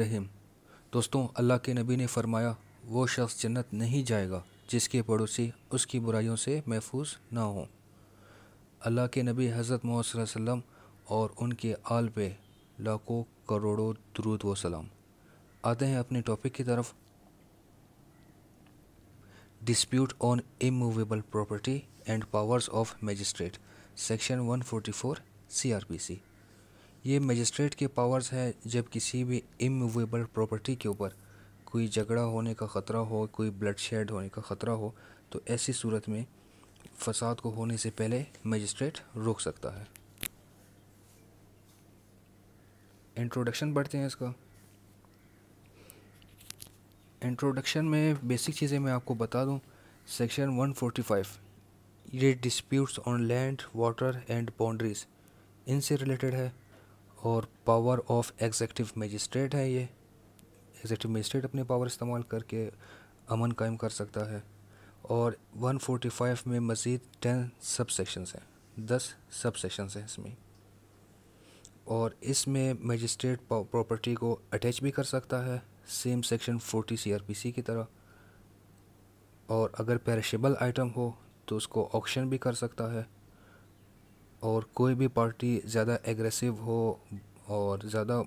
रहीम दोस्तों अल्लाह के नबी ने फरमाया वो शख्स जन्नत नहीं जाएगा जिसके पड़ोसी उसकी बुराइयों से महफूज ना हो अल्लाह के नबी हज़रत मोहम्मद वसल्लम और उनके आल पे लाखों करोड़ों दरुद व सलाम आते हैं अपने टॉपिक की तरफ dispute on immovable property and powers of magistrate section 144 CrPC ये मजिस्ट्रेट के पावर्स हैं जब किसी भी इमूवेबल प्रॉपर्टी के ऊपर कोई झगड़ा होने का ख़तरा हो कोई ब्लड शेड होने का ख़तरा हो तो ऐसी सूरत में फसाद को होने से पहले मजिस्ट्रेट रोक सकता है इंट्रोडक्शन पढ़ते हैं इसका इंट्रोडक्शन में बेसिक चीज़ें मैं आपको बता दूं सेक्शन 145 ये disputes on land water and boundaries इनसे रिलेटेड है और पावर ऑफ एग्जेक्टिव मजिस्ट्रेट है ये एग्जेक्टिव मजिस्ट्रेट अपने पावर इस्तेमाल करके अमन कायम कर सकता है और 145 में मज़ीद टेन सब सेक्शंस हैं दस सब सेक्शंस हैं इसमें और इसमें मजिस्ट्रेट प्रॉपर्टी को अटैच भी कर सकता है सेम सेक्शन 40 सीआरपीसी की तरह और अगर पेरिशेबल आइटम हो तो उसको ऑक्शन भी कर सकता है और कोई भी पार्टी ज़्यादा एग्रेसिव हो और ज़्यादा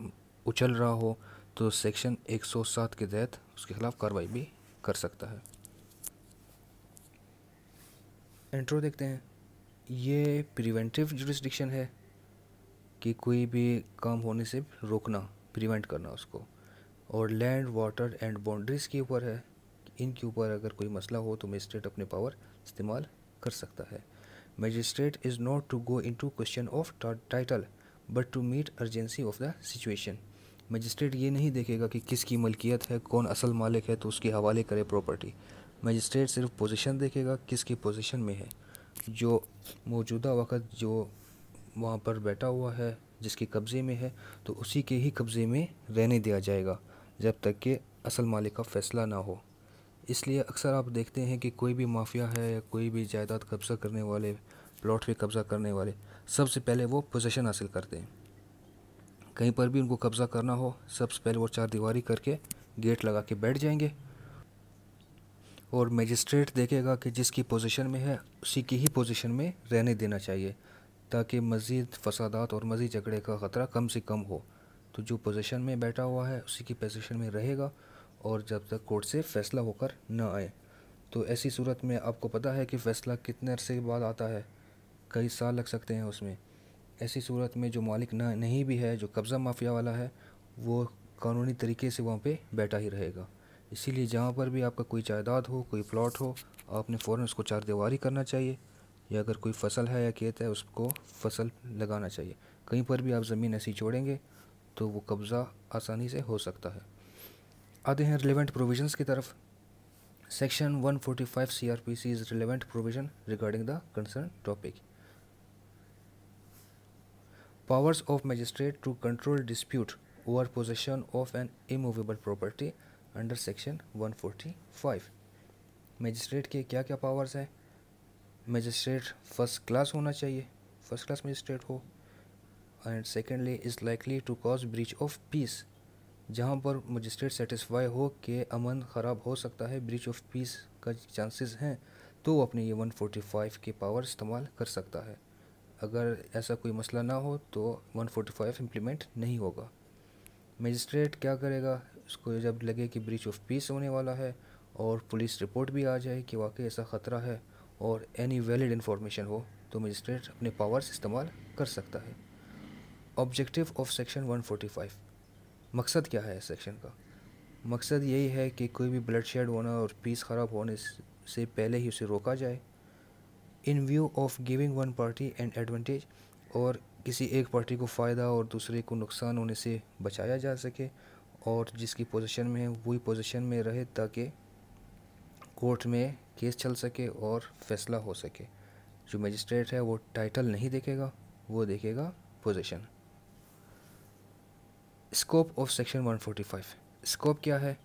उछल रहा हो तो सेक्शन 107 के तहत उसके खिलाफ कार्रवाई भी कर सकता है इंट्रो देखते हैं ये प्रिवेंटिव जुरिस्डिक्शन है कि कोई भी काम होने से रोकना प्रिवेंट करना उसको और लैंड वाटर एंड बाउंड्रीज़ के ऊपर है इनके ऊपर अगर कोई मसला हो तो मजिस्ट्रेट अपने पावर इस्तेमाल कर सकता है magistrate is not to go into question of title but to meet urgency of the situation magistrate ये नहीं देखेगा कि किसकी मलकियत है कौन असल मालिक है तो उसके हवाले करे प्रॉपर्टी मजिस्ट्रेट सिर्फ पोजीशन देखेगा किसकी पोजीशन में है जो मौजूदा वक्त जो वहाँ पर बैठा हुआ है जिसके कब्ज़े में है तो उसी के ही कब्ज़े में रहने दिया जाएगा जब तक कि असल मालिक का फ़ैसला ना हो इसलिए अक्सर आप देखते हैं कि कोई भी माफिया है या कोई भी जायदाद कब्ज़ा करने वाले प्लॉट पे कब्ज़ा करने वाले सबसे पहले वो पोजीशन हासिल करते हैं कहीं पर भी उनको कब्ज़ा करना हो सबसे पहले वो चार दीवारी करके गेट लगा के बैठ जाएंगे और मजिस्ट्रेट देखेगा कि जिसकी पोजीशन में है उसी की ही पोजीशन में रहने देना चाहिए ताकि मज़ीद फसादात और मज़ीद झगड़े का ख़तरा कम से कम हो तो जो पोजीशन में बैठा हुआ है उसी की पोजीशन में रहेगा और जब तक कोर्ट से फैसला होकर न आए तो ऐसी सूरत में आपको पता है कि फ़ैसला कितने अरसे के बाद आता है कई साल लग सकते हैं उसमें ऐसी सूरत में जो मालिक ना नहीं भी है जो कब्ज़ा माफिया वाला है वो कानूनी तरीके से वहाँ पे बैठा ही रहेगा इसीलिए जहाँ पर भी आपका कोई जायदाद हो कोई प्लॉट हो आपने फ़ौर उसको चार दीवारी करना चाहिए या अगर कोई फसल है या खेत है उसको फसल लगाना चाहिए कहीं पर भी आप ज़मीन ऐसी छोड़ेंगे तो वो कब्ज़ा आसानी से हो सकता है आते हैं रिलेवेंट प्रोविजंस की तरफ section 145 forty five C R P C is relevant provision regarding the concern topic powers of magistrate to control dispute over possession of an immovable property under section 145 magistrate के क्या क्या powers हैं magistrate first class होना चाहिए first class magistrate हो and secondly is likely to cause breach of peace जहाँ पर magistrate satisfy हो कि अमन ख़राब हो सकता है ब्रीच ऑफ पीस का चांसेस हैं तो वो अपने ये 145 के पावर इस्तेमाल कर सकता है अगर ऐसा कोई मसला ना हो तो 145 इम्प्लीमेंट नहीं होगा मजिस्ट्रेट क्या करेगा उसको जब लगे कि ब्रीच ऑफ पीस होने वाला है और पुलिस रिपोर्ट भी आ जाए कि वाकई ऐसा ख़तरा है और एनी वैलिड इन्फॉर्मेशन हो तो मजिस्ट्रेट अपने पावर्स इस्तेमाल कर सकता है ऑब्जेक्टिव ऑफ सेक्शन 145 मकसद क्या है सेक्शन का मकसद यही है कि कोई भी ब्लड शेड होना और पीस ख़राब होने से पहले ही उसे रोका जाए in view of giving one party and advantage और किसी एक पार्टी को फ़ायदा और दूसरे को नुकसान होने से बचाया जा सके और जिसकी पोजीशन में है वही पोजीशन में रहे ताकि कोर्ट में केस चल सके और फैसला हो सके जो मजिस्ट्रेट है वो टाइटल नहीं देखेगा वो देखेगा possession scope of section 145 scope क्या है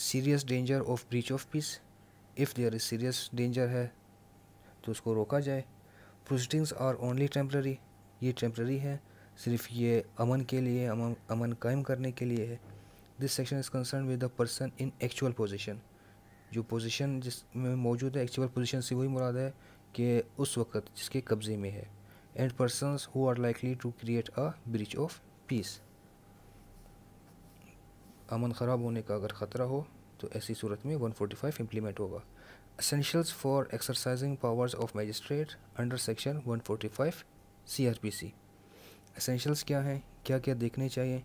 serious danger of breach of peace if there is serious danger है तो उसको रोका जाए प्रोसीडिंग्स आर ओनली टेम्प्ररी ये टेम्प्ररी है सिर्फ ये अमन के लिए अमन अमन कायम करने के लिए है this section is concern with the person in actual possession जो पोजिशन जिस में मौजूद है एक्चुअल पोजिशन से वही मुराद है कि उस वक्त जिसके कब्ज़े में है and person who are likely to create a breach of peace अमन ख़राब होने का अगर ख़तरा हो तो ऐसी सूरत में 145 इंप्लीमेंट होगा essentials for exercising powers of magistrate under section 145 CrPC essentials क्या हैं क्या क्या देखने चाहिए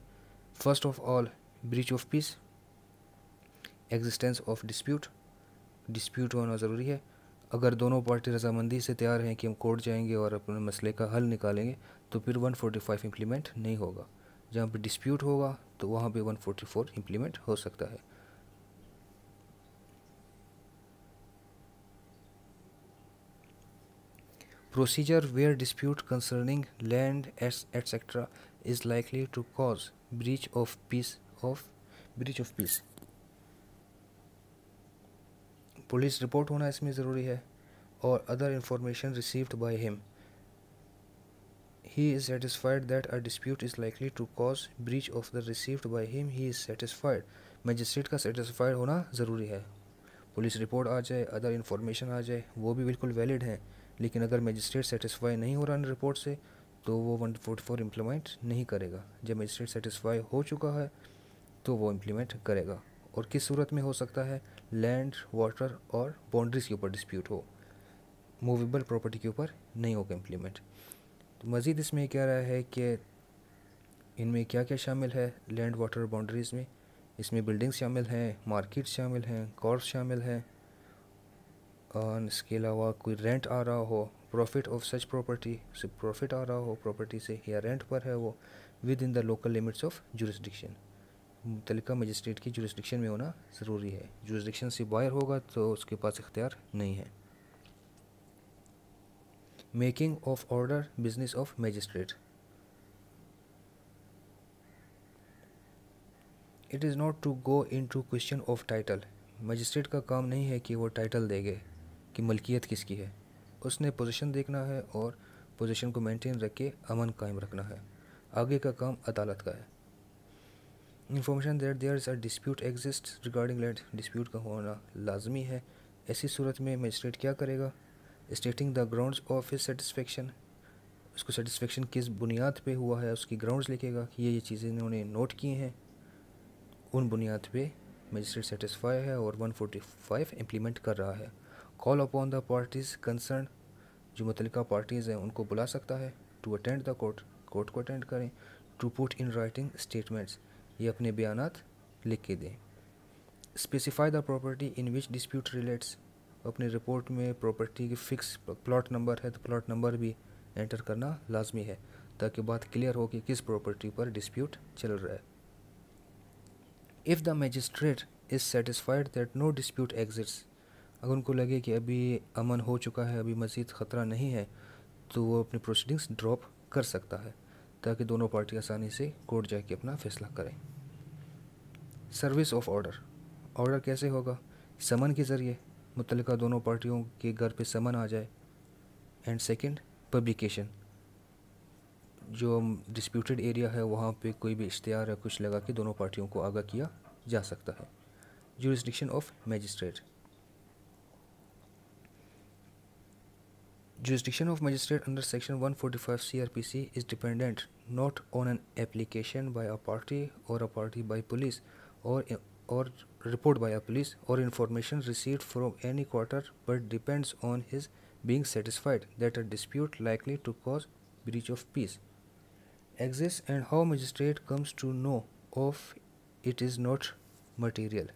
first of all breach of peace existence of dispute dispute होना ज़रूरी है अगर दोनों पार्टी रजामंदी से तैयार हैं कि हम कोर्ट जाएंगे और अपने मसले का हल निकालेंगे तो फिर 145 फोर्टी इम्प्लीमेंट नहीं होगा जहाँ पर डिस्प्यूट होगा तो वहाँ पे 144 फोर्टी इम्प्लीमेंट हो सकता है procedure where dispute concerning land etcetera is likely to cause breach of peace of breach of peace police report होना इसमें ज़रूरी है और other information received by him he is satisfied that a dispute is likely to cause breach of the received by him he is satisfied magistrate का satisfied होना ज़रूरी है police report आ जाए अदर इन्फॉर्मेशन आ जाए वो भी बिल्कुल वैलिड हैं लेकिन अगर मजिस्ट्रेट सेटिस्फाई नहीं हो रहा है रिपोर्ट से तो वो वन फोर्टी फोर इम्प्लीमेंट नहीं करेगा जब मजिस्ट्रेट सेटिस्फाई हो चुका है तो वो इम्प्लीमेंट करेगा और किस सूरत में हो सकता है लैंड वाटर और बाउंड्रीज़ के ऊपर डिस्प्यूट हो मूवेबल प्रॉपर्टी के ऊपर नहीं होगा इम्प्लीमेंट तो मज़ीद इसमें कह रहा है कि इनमें क्या क्या शामिल है लैंड वाटर बाउंड्रीज़ में इसमें बिल्डिंग्स शामिल हैं मार्केट शामिल हैं कॉर्स शामिल हैं और इसके अलावा कोई रेंट आ रहा हो प्रॉफिट ऑफ सच प्रॉपर्टी से प्रॉफिट आ रहा हो प्रॉपर्टी से या रेंट पर है वो within the local limits of jurisdiction मुतलका मजिस्ट्रेट की जुरिस्डिक्शन में होना ज़रूरी है जुरिस्डिक्शन से बाहर होगा तो उसके पास इख्तियार नहीं है making of order business of magistrate it is not to go into question of title magistrate का काम नहीं है कि वो टाइटल देंगे कि मलकियत किसकी है उसने पोजिशन देखना है और पोजिशन को मैंटेन रख के अमन कायम रखना है आगे का काम अदालत का है information there there is a dispute exist regarding land dispute का होना लाजमी है ऐसी सूरत में मजिस्ट्रेट क्या करेगा stating the ground of his satisfaction उसको सेटिस्फेक्शन किस बुनियाद पे हुआ है उसकी ग्राउंड्स लिखेगा ये ये चीज़ें इन्होंने नोट किए हैं उन बुनियाद पे मजिस्ट्रेट सेटिस्फाई है और 145 इम्प्लीमेंट कर रहा है call upon the parties concern जो मुतल पार्टीज़ हैं उनको बुला सकता है to attend the court court को अटेंड करें to put in writing statements ये अपने बयान लिख के दें specify the property in which dispute relates अपनी रिपोर्ट में प्रॉपर्टी की फिक्स प्लॉट नंबर है तो प्लॉट नंबर भी एंटर करना लाजमी है ताकि बात क्लियर हो कि किस प्रॉपर्टी पर डिस्प्यूट चल रहा है if the magistrate is satisfied that no dispute exists अगर उनको लगे कि अभी अमन हो चुका है अभी मज़ीद ख़तरा नहीं है तो वो अपनी प्रोसीडिंग्स ड्रॉप कर सकता है ताकि दोनों पार्टी आसानी से कोर्ट जाके अपना फैसला करें सर्विस ऑफ ऑर्डर ऑर्डर कैसे होगा समन के ज़रिए मुतल दोनों पार्टियों के घर पर समन आ जाए एंड सेकेंड पब्लिकेशन जो डिस्प्यूटेड एरिया है वहाँ पर कोई भी इश्तहार या कुछ लगा के दोनों पार्टियों को आगा किया जा सकता है jurisdiction of magistrate jurisdiction of magistrate under section one forty five C C R P is dependent not on an application by a party or a party by police or or report by a police or information receive from any quarter but depends on his being satisfied that a dispute likely to cause breach of peace exist and how magistrate comes to know of it is not material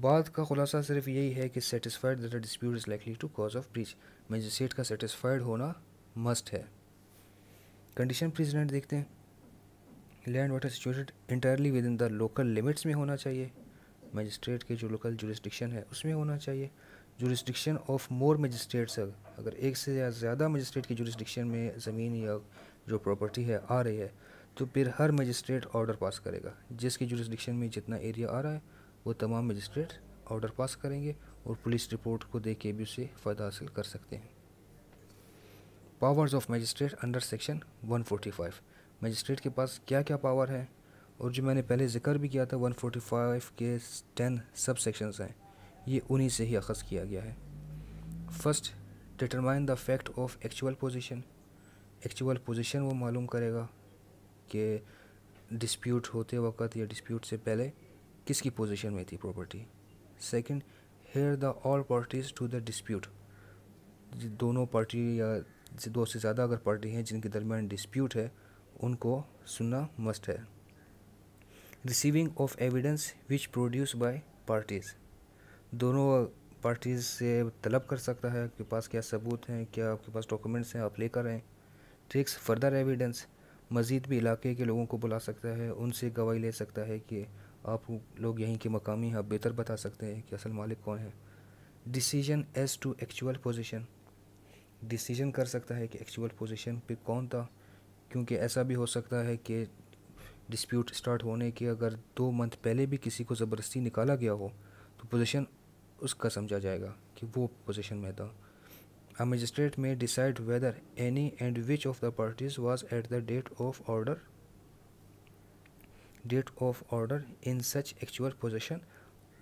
बात का खुलासा सिर्फ यही है कि satisfied that a dispute is likely to cause of breach magistrate का satisfied होना must है कंडीशन प्रेजिडेंट देखते हैं land water situated entirely within the local limits में होना चाहिए मजिस्ट्रेट के जो लोकल जुरिस्डिक्शन है उसमें होना चाहिए जुरिस्डिक्शन ऑफ मोर मजिस्ट्रेट्स अगर एक से ज़्यादा मजिस्ट्रेट की जुरिस्डिक्शन में ज़मीन या जो प्रॉपर्टी है आ रही है तो फिर हर मजिस्ट्रेट ऑर्डर पास करेगा जिसकी जुरिस्डिक्शन में जितना एरिया आ रहा है वो तमाम मजिस्ट्रेट ऑर्डर पास करेंगे और पुलिस रिपोर्ट को देख के भी उसे फ़ायदा हासिल कर सकते हैं powers of magistrate under section 145 magistrate के पास क्या क्या पावर है और जो मैंने पहले जिक्र भी किया था 145 के 10 सब सेक्शंस हैं ये उन्हीं से ही अखज़ किया गया है first determine the fact of actual possession actual possession वो मालूम करेगा कि डिस्प्यूट होते वक्त या डिस्प्यूट से पहले किसकी पोजीशन में थी property second hear the all parties to the dispute दोनों पार्टी या दो से ज़्यादा अगर पार्टी हैं जिनके दरमियान डिस्प्यूट है उनको सुनना मस्ट है receiving of evidence which produce by parties दोनों पार्टीज़ से तलब कर सकता है आपके पास क्या सबूत हैं क्या आपके पास डॉक्यूमेंट्स हैं आप लेकर आएँ ट्रिक्स फर्दर एविडेंस मज़ीद भी इलाके के लोगों को बुला सकता है उनसे गवाही ले सकता है कि आप लोग यहीं के मकामी हैं आप बेहतर बता सकते हैं कि असल मालिक कौन है decision as to actual possession decision कर सकता है कि एक्चुअल पोजिशन पे कौन था क्योंकि ऐसा भी हो सकता है कि डिस्प्यूट स्टार्ट होने के अगर दो मंथ पहले भी किसी को ज़बरदस्ती निकाला गया हो तो पोजीशन उसका समझा जाएगा कि वो पोजीशन में था a magistrate may decide whether any and which of the parties was at the date of order date of order in such actual possession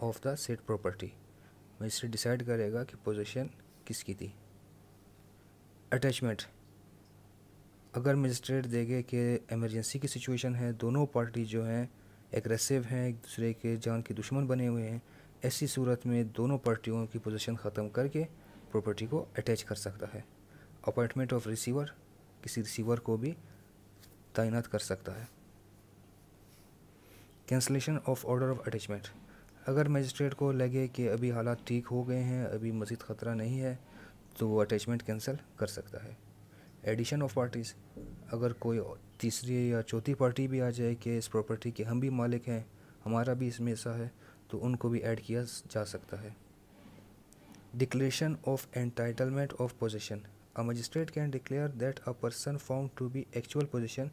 of the said property magistrate decide करेगा कि position किसकी थी attachment अगर magistrate देखे कि emergency की situation है दोनों पार्टी जो हैं एग्रेसिव हैं एक दूसरे के जान के दुश्मन बने हुए हैं ऐसी सूरत में दोनों पार्टियों की पोजीशन ख़त्म करके प्रॉपर्टी को अटैच कर सकता है अपॉइंटमेंट ऑफ रिसीवर किसी रिसीवर को भी तैनात कर सकता है cancellation of order of attachment अगर मजिस्ट्रेट को लगे कि अभी हालात ठीक हो गए हैं अभी मज़ीद ख़तरा नहीं है तो वो अटैचमेंट कैंसिल कर सकता है एडिशन ऑफ पार्टीज़ अगर कोई तीसरी या चौथी पार्टी भी आ जाए कि इस प्रॉपर्टी के हम भी मालिक हैं हमारा भी इसमें ऐसा है तो उनको भी ऐड किया जा सकता है declaration of entitlement of possession a magistrate can declare that a person found to be actual possession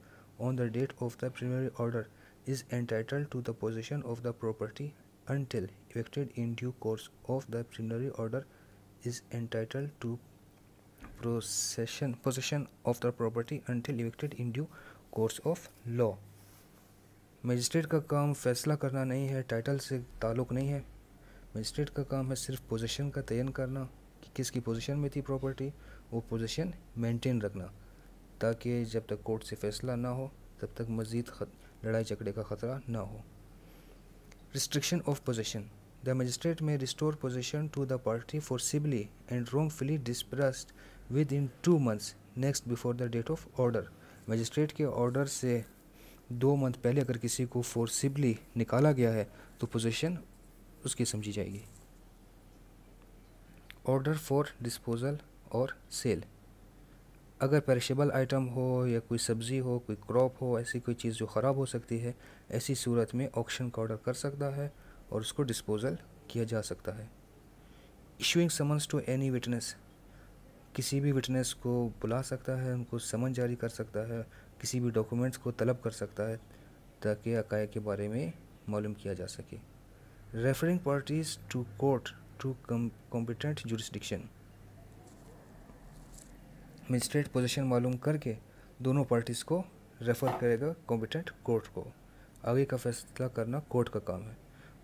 on the date of the primary order is entitle to the possession of the property until evicted in due course of the primary order is entitle to possession possession of the property until evicted in due course of law magistrate का काम फैसला करना नहीं है title से ताल्लुक़ नहीं है मजिस्ट्रेट का काम है सिर्फ पोजीशन का तयन करना कि किसकी पोजीशन में थी प्रॉपर्टी वो पोजीशन मेंटेन रखना ताकि जब तक कोर्ट से फैसला ना हो तब तक मज़ीद लड़ाई झगड़े का ख़तरा ना हो restriction of possession the magistrate may restore possession to the party forcibly and wrongfully dispossessed within two months next before the date of order magistrate के ऑर्डर से दो मंथ पहले अगर किसी को फोर्सिबली निकाला गया है तो पोजीशन उसकी समझी जाएगी ऑर्डर फॉर डिस्पोजल और सेल अगर पेरिशेबल आइटम हो या कोई सब्ज़ी हो कोई क्रॉप हो ऐसी कोई चीज़ जो ख़राब हो सकती है ऐसी सूरत में ऑक्शन का ऑर्डर कर सकता है और उसको डिस्पोज़ल किया जा सकता है issuing summons to any witness किसी भी विटनेस को बुला सकता है उनको समन जारी कर सकता है किसी भी डॉक्यूमेंट्स को तलब कर सकता है ताकि अकाया के बारे में मालूम किया जा सके referring parties to court to competent jurisdiction magistrate possession मालूम करके दोनों पार्टीज़ को रेफ़र करेगा कॉम्पिटेंट कोर्ट को आगे का फैसला करना कोर्ट का काम है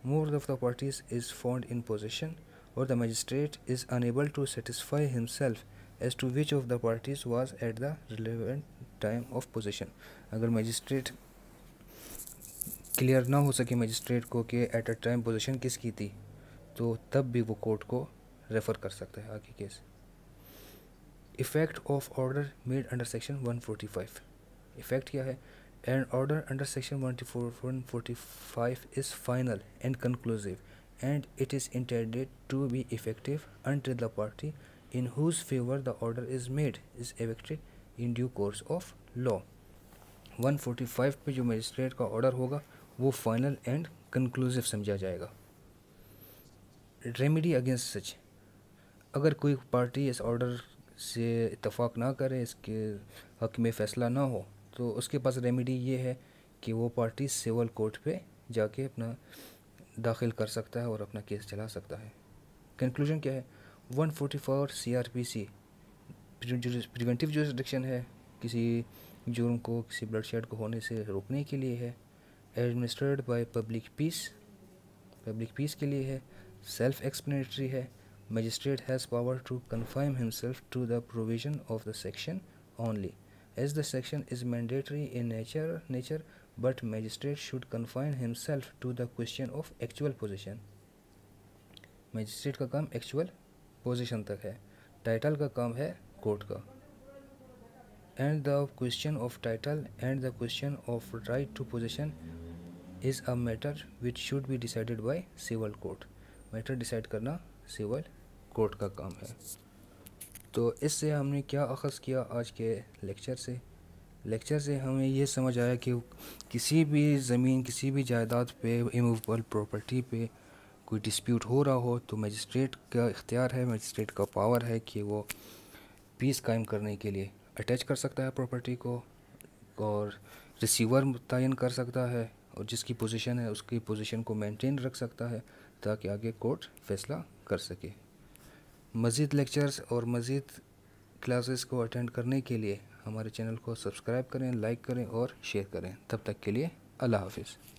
more of the parties is found in possession or the magistrate is unable to satisfy himself as to which of the parties was at the relevant time of possession अगर magistrate clear ना हो सके magistrate को कि at a time position किसकी थी तो तब भी वो कोर्ट को रेफ़र कर सकता है आगे case effect of order made under section one forty five effect क्या है and order under section forty five is final and conclusive and it is intended to be effective until the party in whose favor the order is made is evicted in due course of law 145 पे जो magistrate का order होगा वो final and conclusive समझा जाएगा remedy against सच अगर कोई party इस ऑर्डर से इतफाक़ ना करे इसके हक में फ़ैसला ना हो तो उसके पास रेमेडी ये है कि वो पार्टी सिविल कोर्ट पे जाके अपना दाखिल कर सकता है और अपना केस चला सकता है कंक्लूजन क्या है one forty four C R P C preventive जो रिस्ट्रिक्शन है किसी जुर्म को किसी ब्लड शेड को होने से रोकने के लिए है administered by public peace public peace के लिए है सेल्फ एक्सप्लेनेटरी है magistrate has power to confirm himself to the provision of the section only as the section is mandatory in nature nature but magistrate should confine himself to the question of actual possession magistrate का काम actual position तक है title का काम है court का and the question of title and the question of right to possession is a matter which should be decided by civil court matter decide करना civil court का काम है तो इससे हमने क्या अखज़ किया आज के लेक्चर से लेक्चर से हमें यह समझ आया कि किसी भी ज़मीन किसी भी जायदाद पे इमूवेबल प्रॉपर्टी पे कोई डिस्प्यूट हो रहा हो तो मजिस्ट्रेट का इख्तियार है मजिस्ट्रेट का पावर है कि वो पीस कायम करने के लिए अटैच कर सकता है प्रॉपर्टी को और रिसीवर मुतन कर सकता है और जिसकी पोजीशन है उसकी पोजीशन को मेंटेन रख सकता है ताकि आगे कोर्ट फैसला कर सके मज़ीद लेक्चर्स और मज़ीद क्लासेस को अटेंड करने के लिए हमारे चैनल को सब्सक्राइब करें लाइक करें और शेयर करें तब तक के लिए अल्लाह हाफिज़